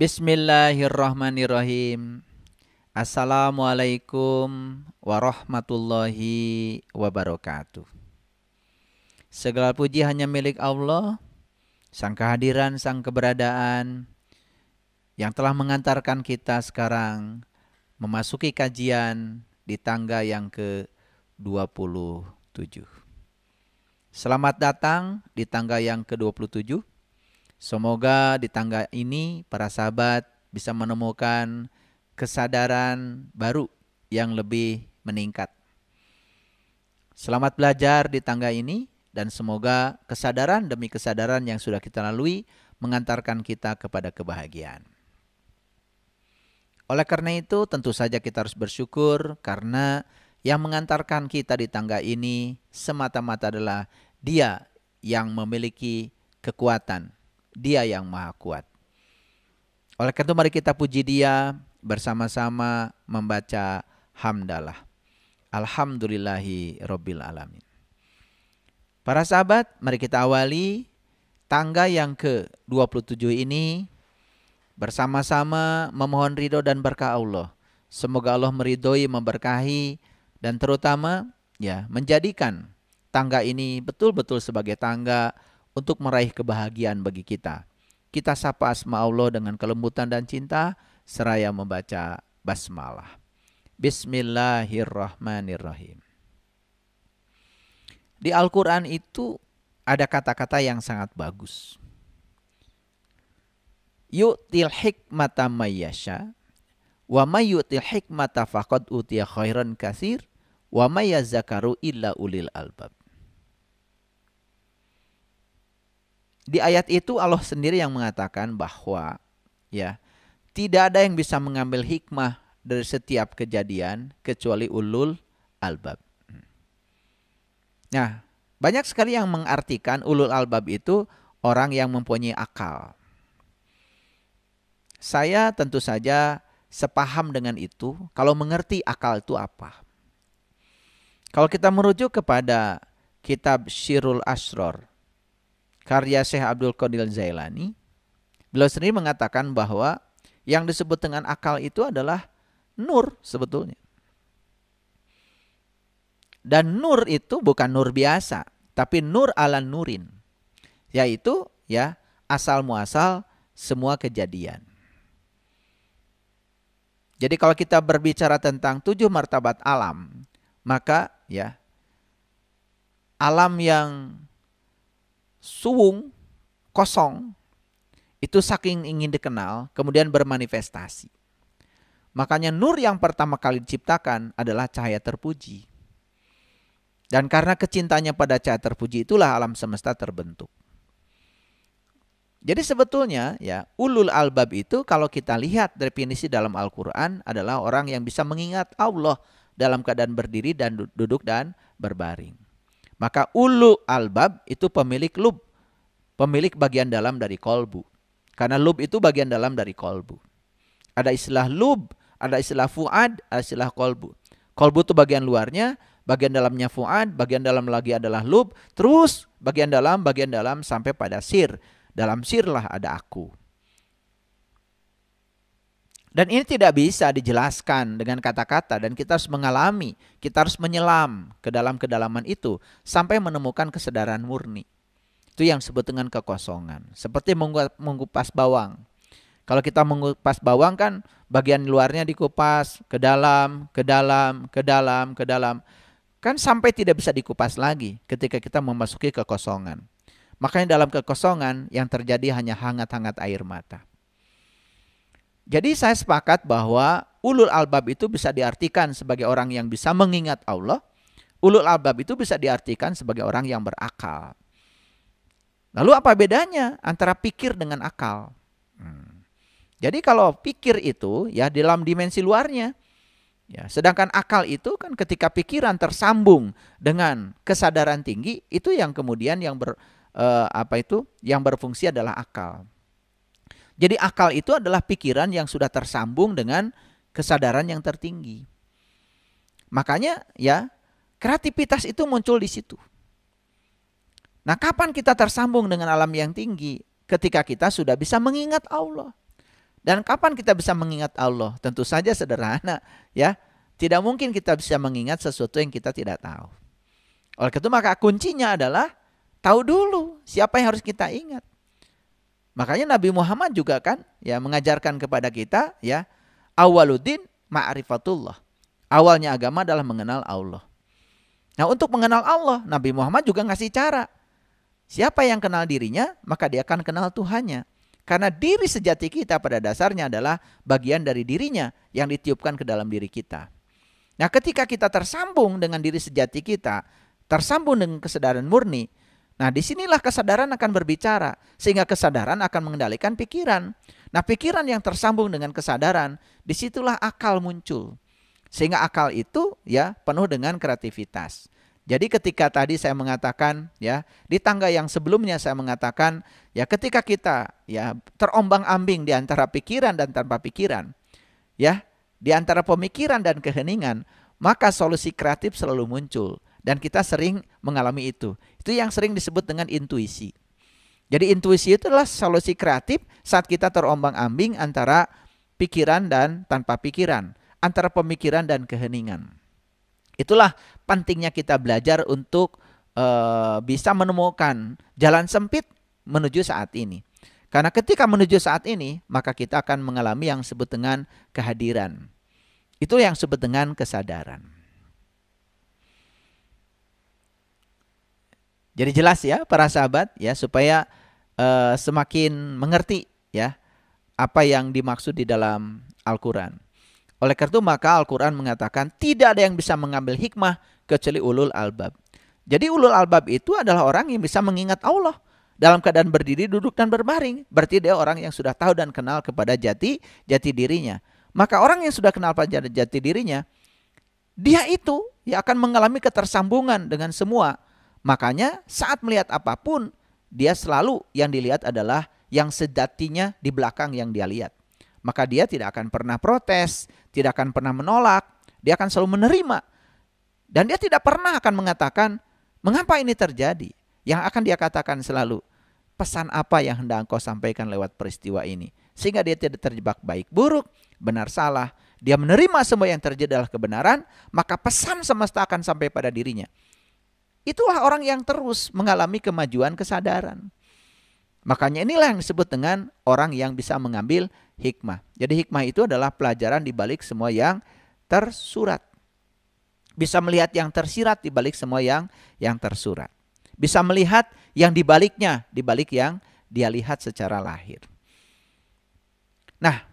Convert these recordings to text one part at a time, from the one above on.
Bismillahirrahmanirrahim. Assalamualaikum warahmatullahi wabarakatuh. Segala puji hanya milik Allah, sang kehadiran, sang keberadaan yang telah mengantarkan kita sekarang memasuki kajian di tangga yang ke-27. Selamat datang di tangga yang ke-27 Semoga di tangga ini para sahabat bisa menemukan kesadaran baru yang lebih meningkat. Selamat belajar di tangga ini dan semoga kesadaran demi kesadaran yang sudah kita lalui mengantarkan kita kepada kebahagiaan. Oleh karena itu, tentu saja kita harus bersyukur karena yang mengantarkan kita di tangga ini semata-mata adalah Dia yang memiliki kekuatan dia yang maha kuat. Oleh karena itu mari kita puji dia bersama-sama membaca hamdalah. Alhamdulillahi Rabbil Alamin. Para sahabat, mari kita awali tangga yang ke-27 ini bersama-sama memohon ridho dan berkah Allah. Semoga Allah meridhoi, memberkahi dan terutama ya menjadikan tangga ini betul-betul sebagai tangga untuk meraih kebahagiaan bagi kita. Kita sapa asma Allah dengan kelembutan dan cinta seraya membaca basmalah. Bismillahirrahmanirrahim. Di Al-Quran itu ada kata-kata yang sangat bagus. Yu'til hikmata mayyasha wa mayyutil hikmata faqad utiya khairan katsir wa mayazakaru illa ulil albab. Di ayat itu Allah sendiri yang mengatakan bahwa ya tidak ada yang bisa mengambil hikmah dari setiap kejadian kecuali ulul albab. Nah, banyak sekali yang mengartikan ulul albab itu orang yang mempunyai akal. Saya tentu saja sepaham dengan itu kalau mengerti akal itu apa. Kalau kita merujuk kepada kitab Syirul Asror karya Syekh Abdul Qadil Zailani, beliau sendiri mengatakan bahwa yang disebut dengan akal itu adalah nur sebetulnya. Dan nur itu bukan nur biasa, tapi nur ala nurin. Yaitu ya asal muasal semua kejadian. Jadi kalau kita berbicara tentang tujuh martabat alam, maka ya alam yang suwung, kosong, itu saking ingin dikenal, kemudian bermanifestasi. Makanya nur yang pertama kali diciptakan adalah cahaya terpuji. Dan karena kecintanya pada cahaya terpuji itulah alam semesta terbentuk. Jadi sebetulnya ya ulul albab itu kalau kita lihat definisi dalam Al-Qur'an adalah orang yang bisa mengingat Allah dalam keadaan berdiri dan duduk dan berbaring. Maka ulu albab itu pemilik lub, pemilik bagian dalam dari kolbu. Karena lub itu bagian dalam dari kolbu. Ada istilah lub, ada istilah fuad, ada istilah kolbu. Kolbu itu bagian luarnya, bagian dalamnya fuad, bagian dalam lagi adalah lub, terus bagian dalam, bagian dalam sampai pada sir. Dalam sirlah ada aku. Dan ini tidak bisa dijelaskan dengan kata-kata dan kita harus mengalami, kita harus menyelam ke dalam kedalaman itu sampai menemukan kesadaran murni. Itu yang disebut dengan kekosongan. Seperti mengupas bawang. Kalau kita mengupas bawang kan bagian luarnya dikupas ke dalam, ke dalam, ke dalam, ke dalam. Kan sampai tidak bisa dikupas lagi ketika kita memasuki kekosongan. Makanya dalam kekosongan yang terjadi hanya hangat-hangat air mata. Jadi saya sepakat bahwa ulul albab itu bisa diartikan sebagai orang yang bisa mengingat Allah. Ulul albab itu bisa diartikan sebagai orang yang berakal. Lalu apa bedanya antara pikir dengan akal? Hmm. Jadi kalau pikir itu ya dalam dimensi luarnya. Ya, sedangkan akal itu kan ketika pikiran tersambung dengan kesadaran tinggi itu yang kemudian yang ber, eh, apa itu yang berfungsi adalah akal. Jadi akal itu adalah pikiran yang sudah tersambung dengan kesadaran yang tertinggi. Makanya ya kreativitas itu muncul di situ. Nah, kapan kita tersambung dengan alam yang tinggi? Ketika kita sudah bisa mengingat Allah. Dan kapan kita bisa mengingat Allah? Tentu saja sederhana, ya. Tidak mungkin kita bisa mengingat sesuatu yang kita tidak tahu. Oleh itu maka kuncinya adalah tahu dulu siapa yang harus kita ingat. Makanya Nabi Muhammad juga kan ya mengajarkan kepada kita ya awaluddin ma'rifatullah. Awalnya agama adalah mengenal Allah. Nah, untuk mengenal Allah, Nabi Muhammad juga ngasih cara. Siapa yang kenal dirinya, maka dia akan kenal Tuhannya. Karena diri sejati kita pada dasarnya adalah bagian dari dirinya yang ditiupkan ke dalam diri kita. Nah, ketika kita tersambung dengan diri sejati kita, tersambung dengan kesadaran murni, Nah, disinilah kesadaran akan berbicara, sehingga kesadaran akan mengendalikan pikiran. Nah, pikiran yang tersambung dengan kesadaran, disitulah akal muncul. Sehingga akal itu ya penuh dengan kreativitas. Jadi ketika tadi saya mengatakan ya di tangga yang sebelumnya saya mengatakan ya ketika kita ya terombang-ambing di antara pikiran dan tanpa pikiran ya di antara pemikiran dan keheningan maka solusi kreatif selalu muncul dan kita sering mengalami itu. Itu yang sering disebut dengan intuisi. Jadi intuisi itu adalah solusi kreatif saat kita terombang-ambing antara pikiran dan tanpa pikiran, antara pemikiran dan keheningan. Itulah pentingnya kita belajar untuk e, bisa menemukan jalan sempit menuju saat ini. Karena ketika menuju saat ini, maka kita akan mengalami yang disebut dengan kehadiran. Itu yang disebut dengan kesadaran. Jadi jelas ya para sahabat ya supaya uh, semakin mengerti ya apa yang dimaksud di dalam Al-Qur'an. Oleh karena itu maka Al-Qur'an mengatakan tidak ada yang bisa mengambil hikmah kecuali ulul albab. Jadi ulul albab itu adalah orang yang bisa mengingat Allah dalam keadaan berdiri, duduk dan berbaring. Berarti dia orang yang sudah tahu dan kenal kepada jati jati dirinya. Maka orang yang sudah kenal pada jati dirinya, dia itu ya akan mengalami ketersambungan dengan semua Makanya saat melihat apapun, dia selalu yang dilihat adalah yang sedatinya di belakang yang dia lihat. Maka dia tidak akan pernah protes, tidak akan pernah menolak, dia akan selalu menerima. Dan dia tidak pernah akan mengatakan, mengapa ini terjadi? Yang akan dia katakan selalu, pesan apa yang hendak engkau sampaikan lewat peristiwa ini. Sehingga dia tidak terjebak baik buruk, benar salah. Dia menerima semua yang terjadi adalah kebenaran, maka pesan semesta akan sampai pada dirinya. Itulah orang yang terus mengalami kemajuan kesadaran. Makanya inilah yang disebut dengan orang yang bisa mengambil hikmah. Jadi hikmah itu adalah pelajaran di balik semua yang tersurat. Bisa melihat yang tersirat di balik semua yang yang tersurat. Bisa melihat yang dibaliknya, balik yang dia lihat secara lahir. Nah,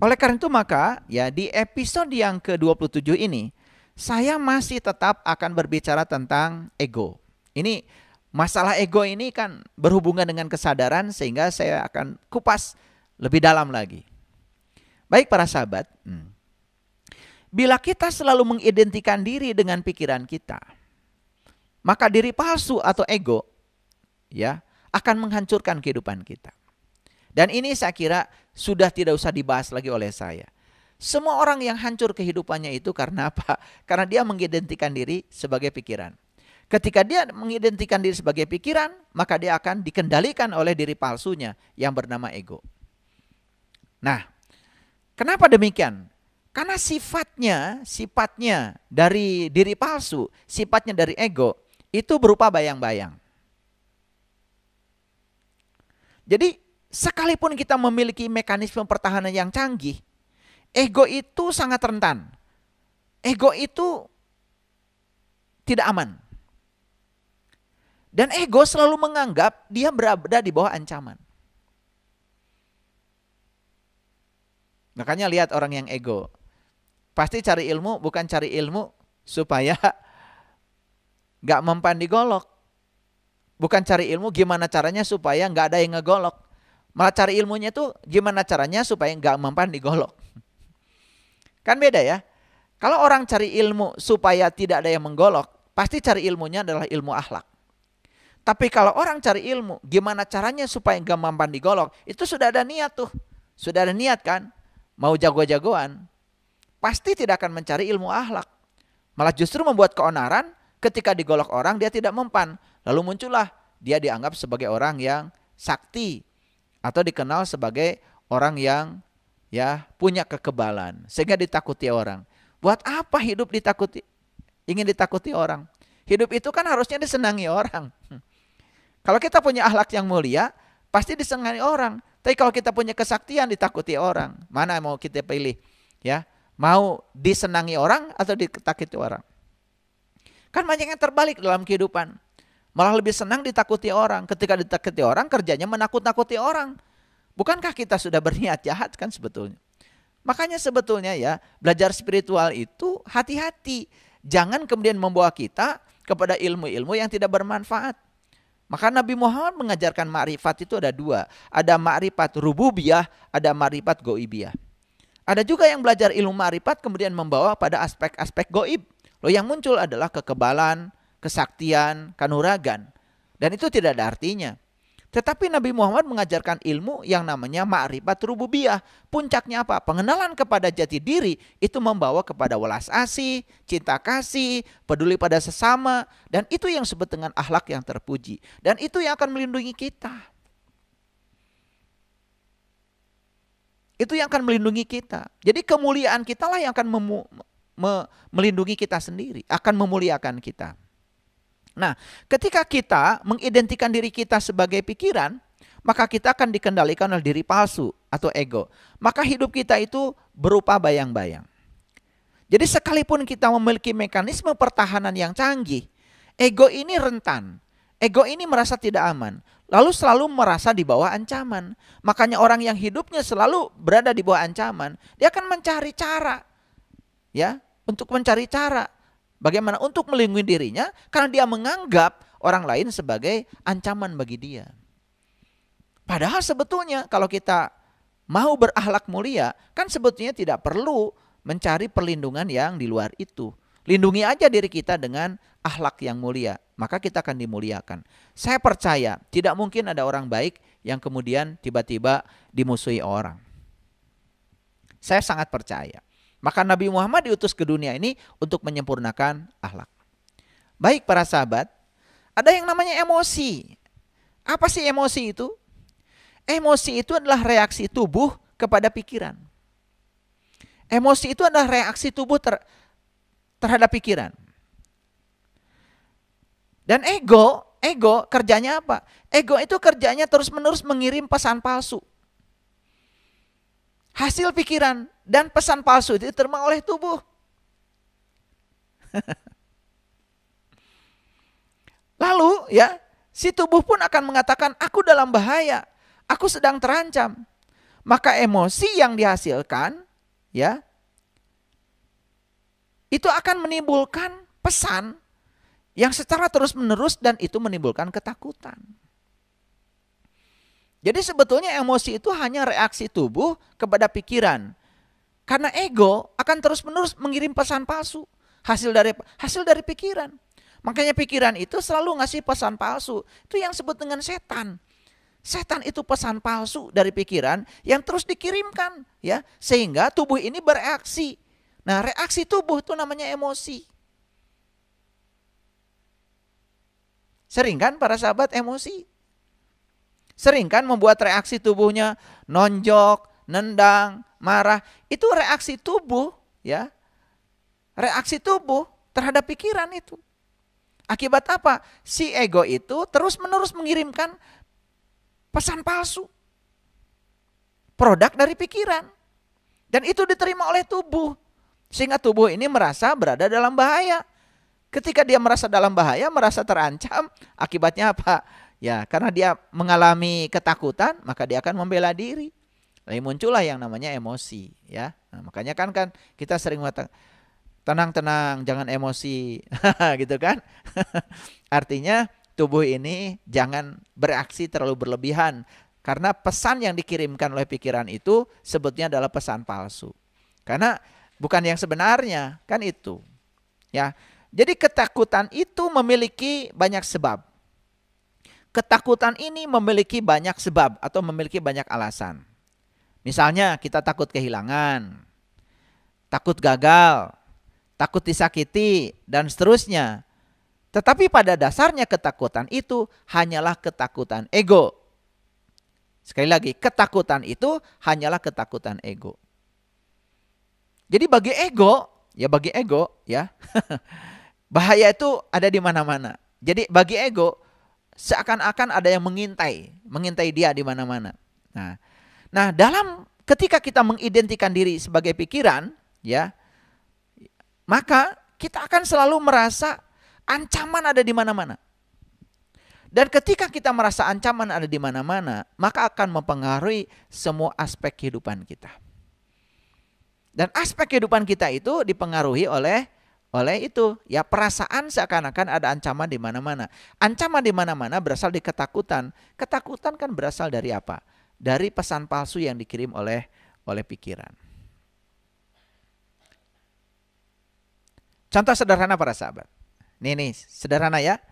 oleh karena itu maka ya di episode yang ke-27 ini saya masih tetap akan berbicara tentang ego. Ini masalah ego ini kan berhubungan dengan kesadaran sehingga saya akan kupas lebih dalam lagi. Baik para sahabat, hmm. bila kita selalu mengidentikan diri dengan pikiran kita, maka diri palsu atau ego ya akan menghancurkan kehidupan kita. Dan ini saya kira sudah tidak usah dibahas lagi oleh saya. Semua orang yang hancur kehidupannya itu karena apa? Karena dia mengidentikan diri sebagai pikiran. Ketika dia mengidentikan diri sebagai pikiran, maka dia akan dikendalikan oleh diri palsunya yang bernama ego. Nah, kenapa demikian? Karena sifatnya, sifatnya dari diri palsu, sifatnya dari ego, itu berupa bayang-bayang. Jadi, sekalipun kita memiliki mekanisme pertahanan yang canggih, Ego itu sangat rentan. Ego itu tidak aman. Dan ego selalu menganggap dia berada di bawah ancaman. Makanya lihat orang yang ego. Pasti cari ilmu bukan cari ilmu supaya gak mempan digolok. Bukan cari ilmu gimana caranya supaya gak ada yang ngegolok. Malah cari ilmunya tuh gimana caranya supaya gak mempan digolok. Kan beda ya. Kalau orang cari ilmu supaya tidak ada yang menggolok, pasti cari ilmunya adalah ilmu akhlak. Tapi kalau orang cari ilmu, gimana caranya supaya gak mampan digolok, itu sudah ada niat tuh. Sudah ada niat kan, mau jago-jagoan, pasti tidak akan mencari ilmu akhlak. Malah justru membuat keonaran ketika digolok orang dia tidak mempan. Lalu muncullah dia dianggap sebagai orang yang sakti atau dikenal sebagai orang yang ya punya kekebalan sehingga ditakuti orang. Buat apa hidup ditakuti? Ingin ditakuti orang. Hidup itu kan harusnya disenangi orang. Kalau kita punya ahlak yang mulia, pasti disenangi orang. Tapi kalau kita punya kesaktian ditakuti orang. Mana mau kita pilih? Ya, mau disenangi orang atau ditakuti orang? Kan banyak yang terbalik dalam kehidupan. Malah lebih senang ditakuti orang. Ketika ditakuti orang, kerjanya menakut-nakuti orang. Bukankah kita sudah berniat jahat kan sebetulnya? Makanya sebetulnya ya, belajar spiritual itu hati-hati. Jangan kemudian membawa kita kepada ilmu-ilmu yang tidak bermanfaat. Maka Nabi Muhammad mengajarkan marifat itu ada dua. Ada marifat rububiyah, ada marifat goibiyah. Ada juga yang belajar ilmu marifat kemudian membawa pada aspek-aspek goib. Loh yang muncul adalah kekebalan, kesaktian, kanuragan. Dan itu tidak ada artinya. Tetapi Nabi Muhammad mengajarkan ilmu yang namanya ma'rifat rububiyah. Puncaknya apa? Pengenalan kepada jati diri itu membawa kepada welas asih, cinta kasih, peduli pada sesama. Dan itu yang sebut dengan ahlak yang terpuji. Dan itu yang akan melindungi kita. Itu yang akan melindungi kita. Jadi kemuliaan kitalah yang akan me, melindungi kita sendiri. Akan memuliakan kita. Nah, ketika kita mengidentikan diri kita sebagai pikiran, maka kita akan dikendalikan oleh diri palsu atau ego. Maka hidup kita itu berupa bayang-bayang. Jadi sekalipun kita memiliki mekanisme pertahanan yang canggih, ego ini rentan. Ego ini merasa tidak aman, lalu selalu merasa di bawah ancaman. Makanya orang yang hidupnya selalu berada di bawah ancaman, dia akan mencari cara ya, untuk mencari cara Bagaimana untuk melindungi dirinya karena dia menganggap orang lain sebagai ancaman bagi dia. Padahal sebetulnya kalau kita mau berahlak mulia, kan sebetulnya tidak perlu mencari perlindungan yang di luar itu. Lindungi aja diri kita dengan ahlak yang mulia, maka kita akan dimuliakan. Saya percaya tidak mungkin ada orang baik yang kemudian tiba-tiba dimusuhi orang. Saya sangat percaya. Maka Nabi Muhammad diutus ke dunia ini untuk menyempurnakan akhlak. Baik para sahabat, ada yang namanya emosi. Apa sih emosi itu? Emosi itu adalah reaksi tubuh kepada pikiran. Emosi itu adalah reaksi tubuh ter, terhadap pikiran. Dan ego, ego kerjanya apa? Ego itu kerjanya terus-menerus mengirim pesan palsu. Hasil pikiran, dan pesan palsu itu diterima oleh tubuh. Lalu ya, si tubuh pun akan mengatakan aku dalam bahaya, aku sedang terancam. Maka emosi yang dihasilkan ya itu akan menimbulkan pesan yang secara terus-menerus dan itu menimbulkan ketakutan. Jadi sebetulnya emosi itu hanya reaksi tubuh kepada pikiran karena ego akan terus-menerus mengirim pesan palsu, hasil dari hasil dari pikiran. Makanya pikiran itu selalu ngasih pesan palsu. Itu yang disebut dengan setan. Setan itu pesan palsu dari pikiran yang terus dikirimkan ya, sehingga tubuh ini bereaksi. Nah, reaksi tubuh itu namanya emosi. Sering kan para sahabat emosi? Sering kan membuat reaksi tubuhnya nonjok, nendang, marah, itu reaksi tubuh ya. Reaksi tubuh terhadap pikiran itu. Akibat apa? Si ego itu terus-menerus mengirimkan pesan palsu. Produk dari pikiran. Dan itu diterima oleh tubuh. Sehingga tubuh ini merasa berada dalam bahaya. Ketika dia merasa dalam bahaya, merasa terancam, akibatnya apa? Ya, karena dia mengalami ketakutan, maka dia akan membela diri. Lalu muncullah yang namanya emosi, ya. Nah, makanya kan kan kita sering mengatakan tenang-tenang, jangan emosi, gitu kan? Artinya tubuh ini jangan bereaksi terlalu berlebihan karena pesan yang dikirimkan oleh pikiran itu sebetulnya adalah pesan palsu. Karena bukan yang sebenarnya, kan itu. Ya. Jadi ketakutan itu memiliki banyak sebab. Ketakutan ini memiliki banyak sebab atau memiliki banyak alasan. Misalnya kita takut kehilangan, takut gagal, takut disakiti, dan seterusnya. Tetapi pada dasarnya ketakutan itu hanyalah ketakutan ego. Sekali lagi, ketakutan itu hanyalah ketakutan ego. Jadi bagi ego, ya bagi ego ya, bahaya itu ada di mana-mana. Jadi bagi ego seakan-akan ada yang mengintai, mengintai dia di mana-mana. Nah, Nah, dalam ketika kita mengidentikan diri sebagai pikiran, ya, maka kita akan selalu merasa ancaman ada di mana-mana. Dan ketika kita merasa ancaman ada di mana-mana, maka akan mempengaruhi semua aspek kehidupan kita. Dan aspek kehidupan kita itu dipengaruhi oleh oleh itu, ya perasaan seakan-akan ada ancaman di mana-mana. Ancaman di mana-mana berasal dari ketakutan. Ketakutan kan berasal dari apa? dari pesan palsu yang dikirim oleh oleh pikiran. Contoh sederhana para sahabat. Nih nih, sederhana ya.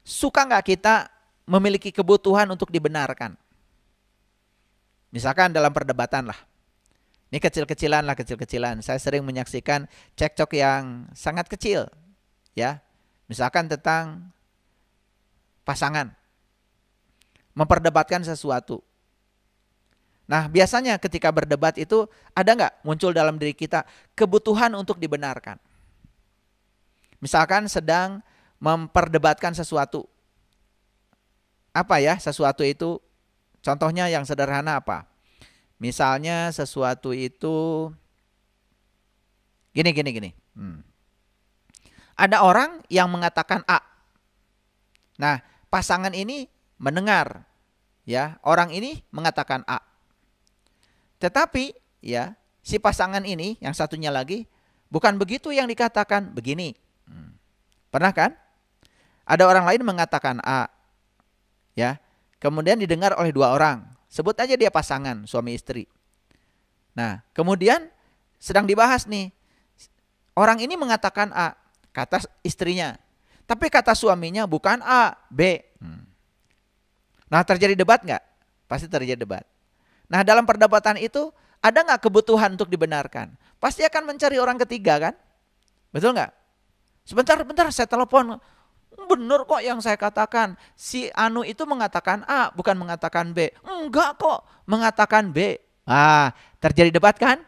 Suka nggak kita memiliki kebutuhan untuk dibenarkan? Misalkan dalam perdebatan lah. Ini kecil-kecilan lah, kecil-kecilan. Saya sering menyaksikan cekcok yang sangat kecil. Ya, misalkan tentang pasangan. Memperdebatkan sesuatu. Nah, biasanya ketika berdebat itu ada nggak muncul dalam diri kita kebutuhan untuk dibenarkan? Misalkan sedang memperdebatkan sesuatu. Apa ya sesuatu itu? Contohnya yang sederhana apa? Misalnya sesuatu itu gini gini gini. Hmm. Ada orang yang mengatakan A. Nah, pasangan ini mendengar ya, orang ini mengatakan A. Tetapi ya si pasangan ini yang satunya lagi bukan begitu yang dikatakan begini. Hmm. Pernah kan? Ada orang lain mengatakan A, ya. Kemudian didengar oleh dua orang. Sebut aja dia pasangan suami istri. Nah, kemudian sedang dibahas nih. Orang ini mengatakan A, kata istrinya. Tapi kata suaminya bukan A, B. Hmm. Nah terjadi debat nggak? Pasti terjadi debat. Nah dalam perdebatan itu ada nggak kebutuhan untuk dibenarkan? Pasti akan mencari orang ketiga kan? Betul nggak? Sebentar, bentar saya telepon. Benar kok yang saya katakan. Si Anu itu mengatakan A, bukan mengatakan B. Enggak kok, mengatakan B. Ah, terjadi debat kan?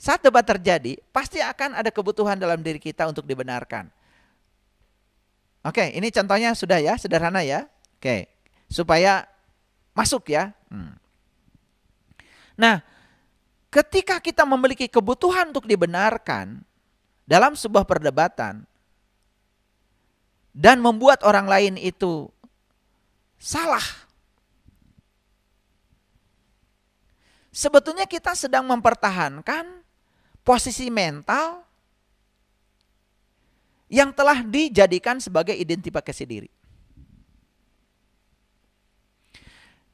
Saat debat terjadi, pasti akan ada kebutuhan dalam diri kita untuk dibenarkan. Oke, ini contohnya sudah ya, sederhana ya. Oke, supaya masuk ya. Hmm. Nah, ketika kita memiliki kebutuhan untuk dibenarkan dalam sebuah perdebatan dan membuat orang lain itu salah. Sebetulnya kita sedang mempertahankan posisi mental yang telah dijadikan sebagai identifikasi diri.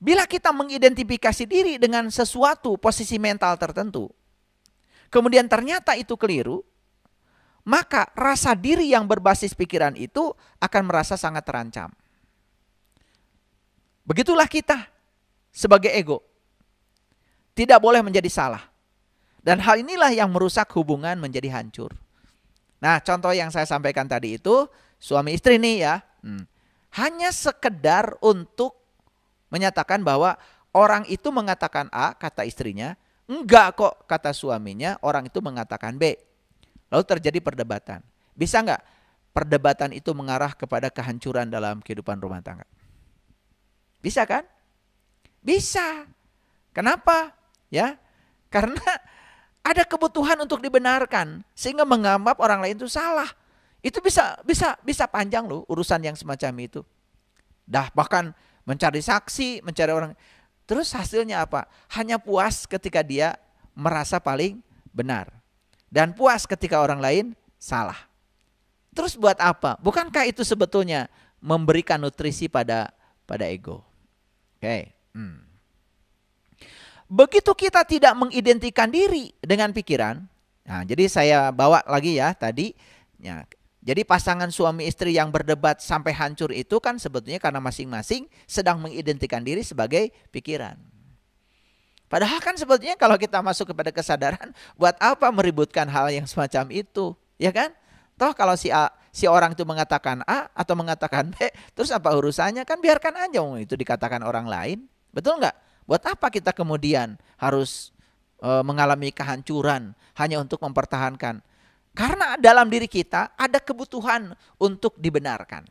Bila kita mengidentifikasi diri dengan sesuatu posisi mental tertentu, kemudian ternyata itu keliru, maka rasa diri yang berbasis pikiran itu akan merasa sangat terancam. Begitulah kita sebagai ego. Tidak boleh menjadi salah. Dan hal inilah yang merusak hubungan menjadi hancur. Nah contoh yang saya sampaikan tadi itu suami istri nih ya. Hmm, hanya sekedar untuk menyatakan bahwa orang itu mengatakan A, kata istrinya, enggak kok, kata suaminya, orang itu mengatakan B. Lalu terjadi perdebatan. Bisa enggak perdebatan itu mengarah kepada kehancuran dalam kehidupan rumah tangga? Bisa kan? Bisa. Kenapa? Ya, karena ada kebutuhan untuk dibenarkan sehingga menganggap orang lain itu salah. Itu bisa bisa bisa panjang loh urusan yang semacam itu. Dah bahkan mencari saksi, mencari orang. Terus hasilnya apa? Hanya puas ketika dia merasa paling benar. Dan puas ketika orang lain salah. Terus buat apa? Bukankah itu sebetulnya memberikan nutrisi pada pada ego? Oke. Okay. Hmm. Begitu kita tidak mengidentikan diri dengan pikiran, nah, jadi saya bawa lagi ya tadi, ya, jadi pasangan suami istri yang berdebat sampai hancur itu kan sebetulnya karena masing-masing sedang mengidentikan diri sebagai pikiran. Padahal kan sebetulnya kalau kita masuk kepada kesadaran, buat apa meributkan hal yang semacam itu, ya kan? Toh kalau si A, si orang itu mengatakan A atau mengatakan B, terus apa urusannya? Kan biarkan aja itu dikatakan orang lain, betul nggak? Buat apa kita kemudian harus e, mengalami kehancuran hanya untuk mempertahankan karena dalam diri kita ada kebutuhan untuk dibenarkan.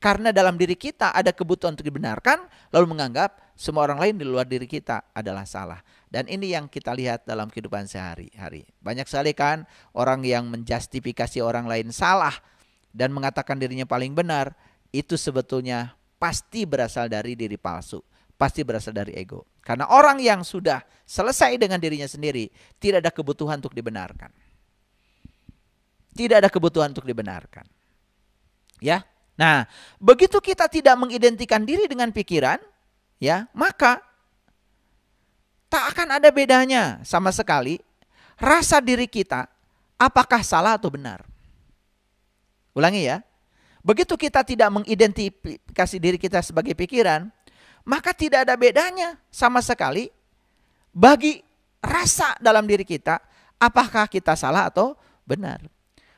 Karena dalam diri kita ada kebutuhan untuk dibenarkan, lalu menganggap semua orang lain di luar diri kita adalah salah. Dan ini yang kita lihat dalam kehidupan sehari-hari. Banyak sekali kan orang yang menjustifikasi orang lain salah dan mengatakan dirinya paling benar, itu sebetulnya pasti berasal dari diri palsu, pasti berasal dari ego. Karena orang yang sudah selesai dengan dirinya sendiri, tidak ada kebutuhan untuk dibenarkan. Tidak ada kebutuhan untuk dibenarkan. Ya. Nah, begitu kita tidak mengidentikan diri dengan pikiran, ya, maka tak akan ada bedanya sama sekali rasa diri kita apakah salah atau benar. Ulangi ya. Begitu kita tidak mengidentifikasi diri kita sebagai pikiran, maka tidak ada bedanya sama sekali bagi rasa dalam diri kita apakah kita salah atau benar.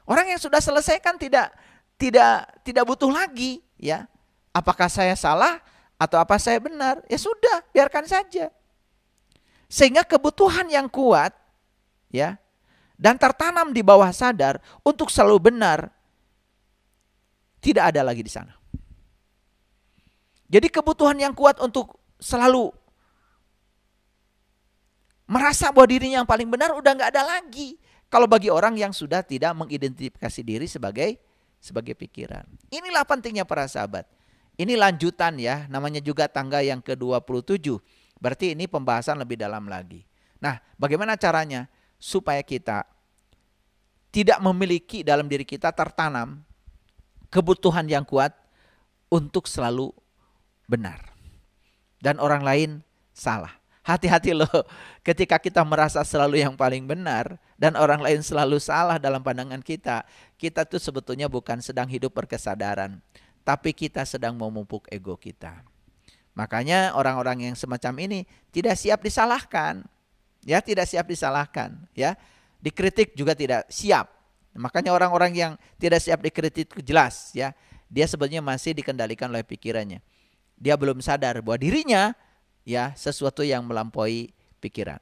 Orang yang sudah selesai kan tidak tidak tidak butuh lagi, ya. Apakah saya salah atau apa saya benar? Ya sudah, biarkan saja. Sehingga kebutuhan yang kuat ya dan tertanam di bawah sadar untuk selalu benar tidak ada lagi di sana. Jadi kebutuhan yang kuat untuk selalu merasa bahwa dirinya yang paling benar udah nggak ada lagi kalau bagi orang yang sudah tidak mengidentifikasi diri sebagai sebagai pikiran. Inilah pentingnya para sahabat. Ini lanjutan ya, namanya juga tangga yang ke-27. Berarti ini pembahasan lebih dalam lagi. Nah, bagaimana caranya supaya kita tidak memiliki dalam diri kita tertanam kebutuhan yang kuat untuk selalu benar dan orang lain salah. Hati-hati loh, ketika kita merasa selalu yang paling benar dan orang lain selalu salah dalam pandangan kita, kita tuh sebetulnya bukan sedang hidup berkesadaran, tapi kita sedang memupuk ego kita. Makanya orang-orang yang semacam ini tidak siap disalahkan. Ya, tidak siap disalahkan, ya. Dikritik juga tidak siap. Makanya orang-orang yang tidak siap dikritik jelas, ya. Dia sebenarnya masih dikendalikan oleh pikirannya. Dia belum sadar bahwa dirinya ya sesuatu yang melampaui pikiran.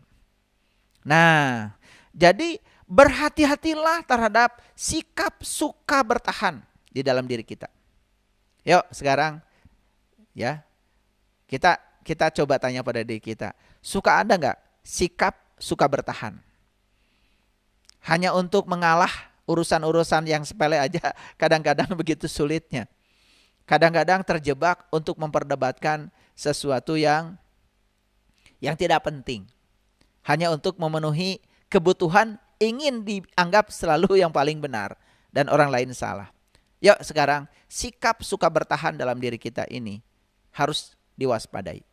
Nah, jadi berhati-hatilah terhadap sikap suka bertahan di dalam diri kita. Yuk, sekarang ya. Kita kita coba tanya pada diri kita. Suka ada nggak sikap suka bertahan? Hanya untuk mengalah urusan-urusan yang sepele aja kadang-kadang begitu sulitnya. Kadang-kadang terjebak untuk memperdebatkan sesuatu yang yang tidak penting. Hanya untuk memenuhi kebutuhan ingin dianggap selalu yang paling benar dan orang lain salah. Yuk sekarang sikap suka bertahan dalam diri kita ini harus diwaspadai.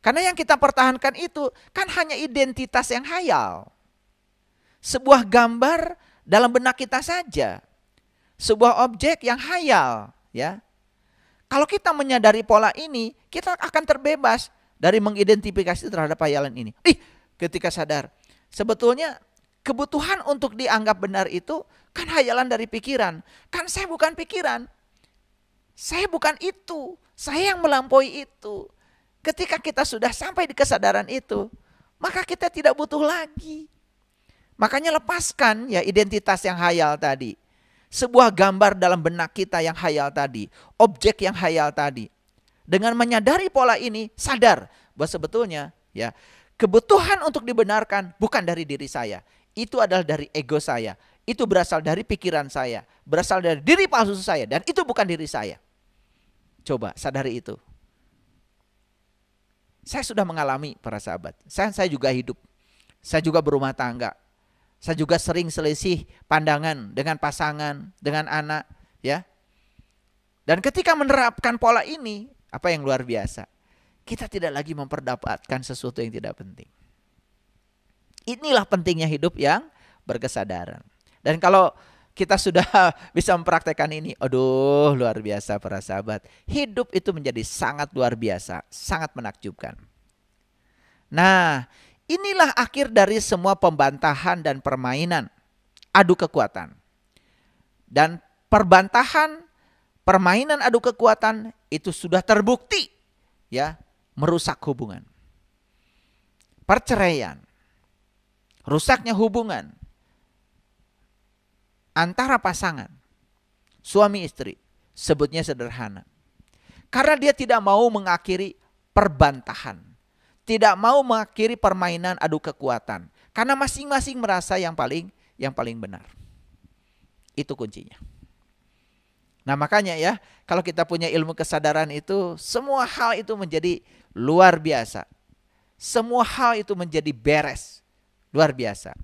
Karena yang kita pertahankan itu kan hanya identitas yang hayal. Sebuah gambar dalam benak kita saja. Sebuah objek yang hayal, ya. Kalau kita menyadari pola ini, kita akan terbebas dari mengidentifikasi terhadap hayalan ini. Ih, ketika sadar, sebetulnya kebutuhan untuk dianggap benar itu kan hayalan dari pikiran. Kan saya bukan pikiran. Saya bukan itu. Saya yang melampaui itu. Ketika kita sudah sampai di kesadaran itu, maka kita tidak butuh lagi. Makanya lepaskan ya identitas yang hayal tadi. Sebuah gambar dalam benak kita yang hayal tadi, objek yang hayal tadi, dengan menyadari pola ini, sadar bahwa sebetulnya ya kebutuhan untuk dibenarkan bukan dari diri saya. Itu adalah dari ego saya. Itu berasal dari pikiran saya, berasal dari diri palsu saya dan itu bukan diri saya. Coba sadari itu. Saya sudah mengalami para sahabat. Saya saya juga hidup. Saya juga berumah tangga. Saya juga sering selisih pandangan dengan pasangan, dengan anak, ya. Dan ketika menerapkan pola ini, apa yang luar biasa? Kita tidak lagi memperdapatkan sesuatu yang tidak penting. Inilah pentingnya hidup yang berkesadaran. Dan kalau kita sudah bisa mempraktekkan ini, aduh luar biasa para sahabat. Hidup itu menjadi sangat luar biasa, sangat menakjubkan. Nah, inilah akhir dari semua pembantahan dan permainan adu kekuatan. Dan perbantahan permainan adu kekuatan itu sudah terbukti ya merusak hubungan. Perceraian, rusaknya hubungan antara pasangan suami istri sebutnya sederhana. Karena dia tidak mau mengakhiri perbantahan, tidak mau mengakhiri permainan adu kekuatan karena masing-masing merasa yang paling yang paling benar. Itu kuncinya. Nah, makanya ya, kalau kita punya ilmu kesadaran itu, semua hal itu menjadi luar biasa. Semua hal itu menjadi beres. Luar biasa.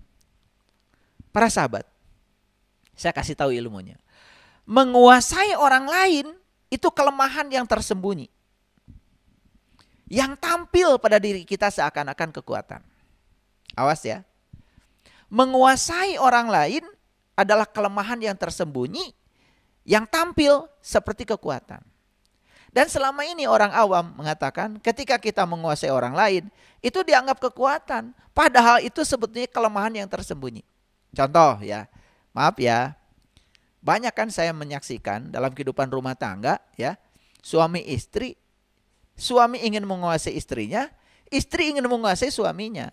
Para sahabat, saya kasih tahu ilmunya. Menguasai orang lain itu kelemahan yang tersembunyi. Yang tampil pada diri kita seakan-akan kekuatan. Awas ya. Menguasai orang lain adalah kelemahan yang tersembunyi yang tampil seperti kekuatan. Dan selama ini orang awam mengatakan ketika kita menguasai orang lain itu dianggap kekuatan. Padahal itu sebetulnya kelemahan yang tersembunyi. Contoh ya, maaf ya. Banyak kan saya menyaksikan dalam kehidupan rumah tangga ya, suami istri, suami ingin menguasai istrinya, istri ingin menguasai suaminya.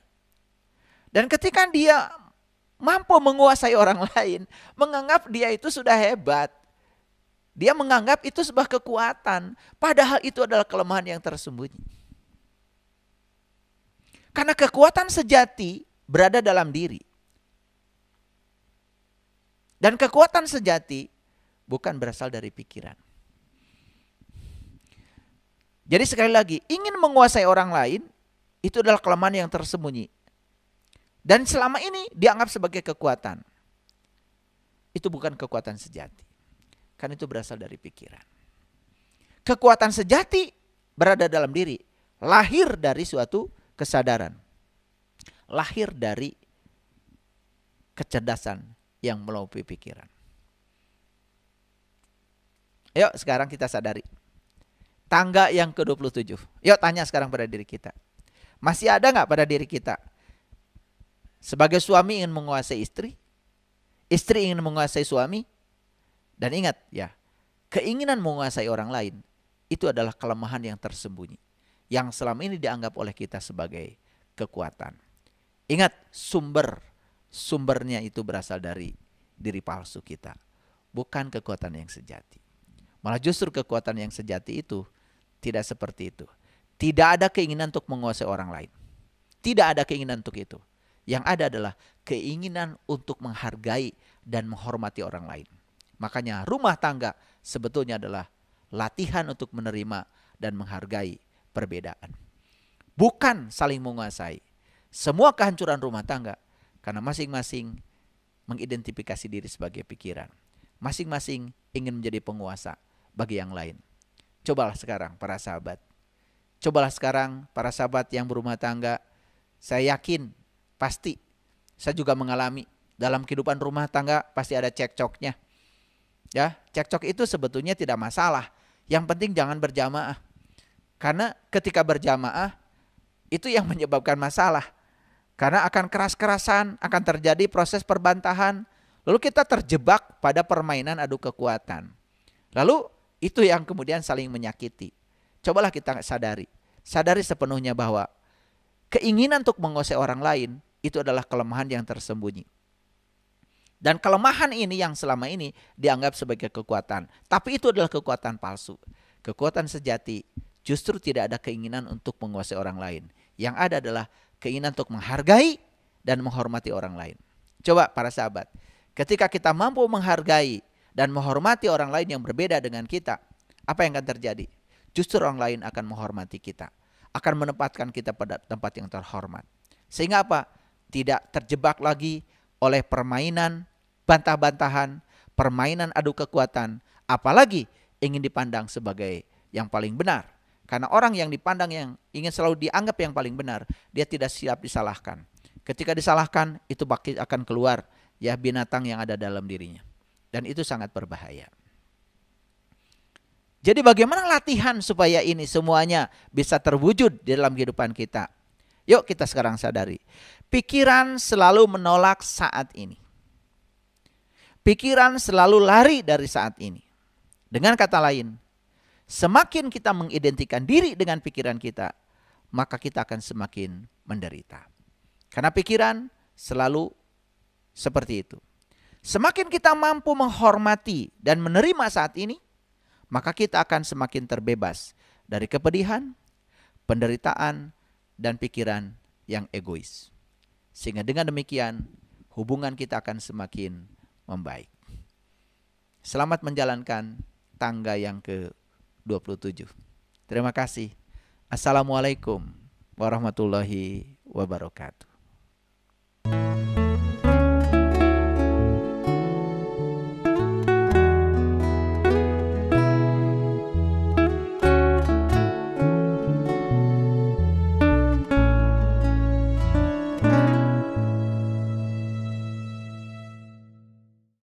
Dan ketika dia mampu menguasai orang lain, menganggap dia itu sudah hebat. Dia menganggap itu sebuah kekuatan, padahal itu adalah kelemahan yang tersembunyi. Karena kekuatan sejati berada dalam diri. Dan kekuatan sejati bukan berasal dari pikiran. Jadi sekali lagi, ingin menguasai orang lain itu adalah kelemahan yang tersembunyi. Dan selama ini dianggap sebagai kekuatan. Itu bukan kekuatan sejati kan itu berasal dari pikiran. Kekuatan sejati berada dalam diri. Lahir dari suatu kesadaran. Lahir dari kecerdasan yang melalui pikiran. Yuk sekarang kita sadari. Tangga yang ke-27. Yuk tanya sekarang pada diri kita. Masih ada nggak pada diri kita? Sebagai suami ingin menguasai istri. Istri ingin menguasai suami. Dan ingat ya, keinginan menguasai orang lain itu adalah kelemahan yang tersembunyi yang selama ini dianggap oleh kita sebagai kekuatan. Ingat sumber sumbernya itu berasal dari diri palsu kita, bukan kekuatan yang sejati. Malah justru kekuatan yang sejati itu tidak seperti itu. Tidak ada keinginan untuk menguasai orang lain. Tidak ada keinginan untuk itu. Yang ada adalah keinginan untuk menghargai dan menghormati orang lain. Makanya rumah tangga sebetulnya adalah latihan untuk menerima dan menghargai perbedaan. Bukan saling menguasai. Semua kehancuran rumah tangga karena masing-masing mengidentifikasi diri sebagai pikiran. Masing-masing ingin menjadi penguasa bagi yang lain. Cobalah sekarang para sahabat. Cobalah sekarang para sahabat yang berumah tangga. Saya yakin pasti saya juga mengalami dalam kehidupan rumah tangga pasti ada cekcoknya. Ya, cekcok itu sebetulnya tidak masalah. Yang penting jangan berjamaah. Karena ketika berjamaah itu yang menyebabkan masalah. Karena akan keras-kerasan, akan terjadi proses perbantahan. Lalu kita terjebak pada permainan adu kekuatan. Lalu itu yang kemudian saling menyakiti. Cobalah kita sadari. Sadari sepenuhnya bahwa keinginan untuk menguasai orang lain itu adalah kelemahan yang tersembunyi. Dan kelemahan ini yang selama ini dianggap sebagai kekuatan. Tapi itu adalah kekuatan palsu. Kekuatan sejati justru tidak ada keinginan untuk menguasai orang lain. Yang ada adalah keinginan untuk menghargai dan menghormati orang lain. Coba para sahabat, ketika kita mampu menghargai dan menghormati orang lain yang berbeda dengan kita, apa yang akan terjadi? Justru orang lain akan menghormati kita, akan menempatkan kita pada tempat yang terhormat. Sehingga apa? Tidak terjebak lagi oleh permainan bantah-bantahan, permainan adu kekuatan, apalagi ingin dipandang sebagai yang paling benar. Karena orang yang dipandang yang ingin selalu dianggap yang paling benar, dia tidak siap disalahkan. Ketika disalahkan, itu akan keluar ya binatang yang ada dalam dirinya. Dan itu sangat berbahaya. Jadi bagaimana latihan supaya ini semuanya bisa terwujud di dalam kehidupan kita? Yuk kita sekarang sadari. Pikiran selalu menolak saat ini pikiran selalu lari dari saat ini. Dengan kata lain, semakin kita mengidentikan diri dengan pikiran kita, maka kita akan semakin menderita. Karena pikiran selalu seperti itu. Semakin kita mampu menghormati dan menerima saat ini, maka kita akan semakin terbebas dari kepedihan, penderitaan, dan pikiran yang egois. Sehingga dengan demikian, hubungan kita akan semakin membaik. Selamat menjalankan tangga yang ke-27. Terima kasih. Assalamualaikum warahmatullahi wabarakatuh.